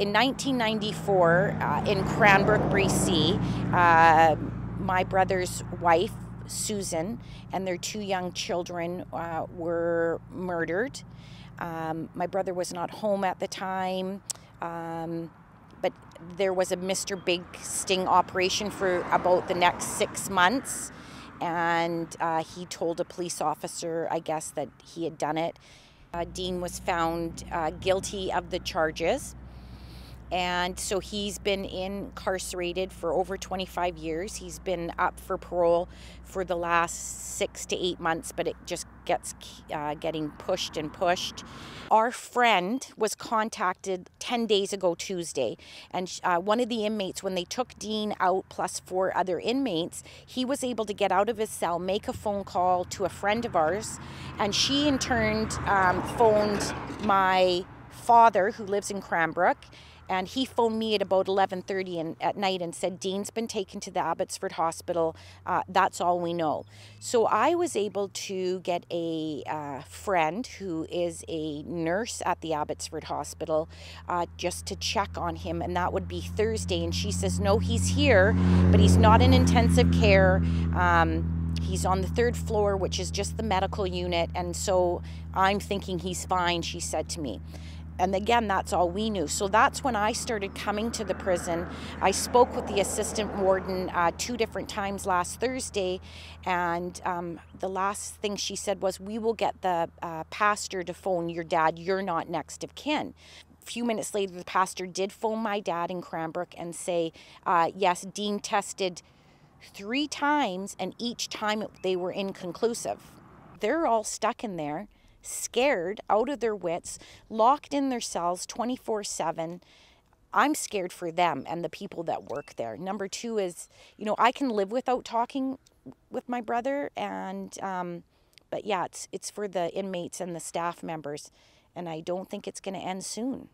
in 1994 uh, in Cranbrook, BC, uh, my brother's wife, Susan, and their two young children uh, were murdered. Um, my brother was not home at the time, um, but there was a Mr. Big sting operation for about the next six months. And uh, he told a police officer, I guess, that he had done it. Uh, Dean was found uh, guilty of the charges. And so he's been incarcerated for over 25 years. He's been up for parole for the last six to eight months, but it just gets uh, getting pushed and pushed. Our friend was contacted 10 days ago Tuesday, and uh, one of the inmates, when they took Dean out plus four other inmates, he was able to get out of his cell, make a phone call to a friend of ours, and she in turn um, phoned my father, who lives in Cranbrook, and he phoned me at about 11:30 and at night and said, "Dean's been taken to the Abbotsford Hospital. Uh, that's all we know." So I was able to get a uh, friend who is a nurse at the Abbotsford Hospital uh, just to check on him, and that would be Thursday. And she says, "No, he's here, but he's not in intensive care." Um, He's on the third floor, which is just the medical unit, and so I'm thinking he's fine, she said to me and again, that's all we knew. So that's when I started coming to the prison. I spoke with the assistant warden uh, two different times last Thursday, and um, the last thing she said was, We will get the uh, pastor to phone your dad. You're not next of kin. A few minutes later, the pastor did phone my dad in Cranbrook and say, uh, Yes, Dean tested three times, and each time they were inconclusive. They're all stuck in there scared out of their wits, locked in their cells 24 7. I'm scared for them and the people that work there. Number two is, you know, I can live without talking with my brother, and um, but yeah, it's it's for the inmates and the staff members, and I don't think it's going to end soon.